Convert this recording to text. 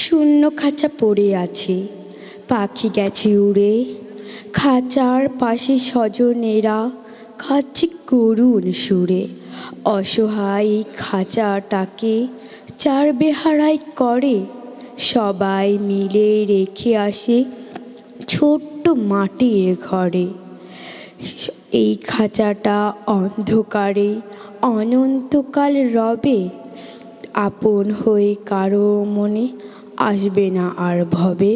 শূন্য খাঁচা পড়ে আছে পাখি গেছে উড়ে খাঁচার পাশে স্বজনেরা খাচ্ছে করুণ সুরে অসহায় খাঁচাটাকে চার বেহারাই করে সবাই মিলে রেখে আসে ছোট্ট মাটির ঘরে এই খাঁচাটা অন্ধকারে অনন্তকাল রবে আপন হয়ে কারো মনে আসবে না আর ভবে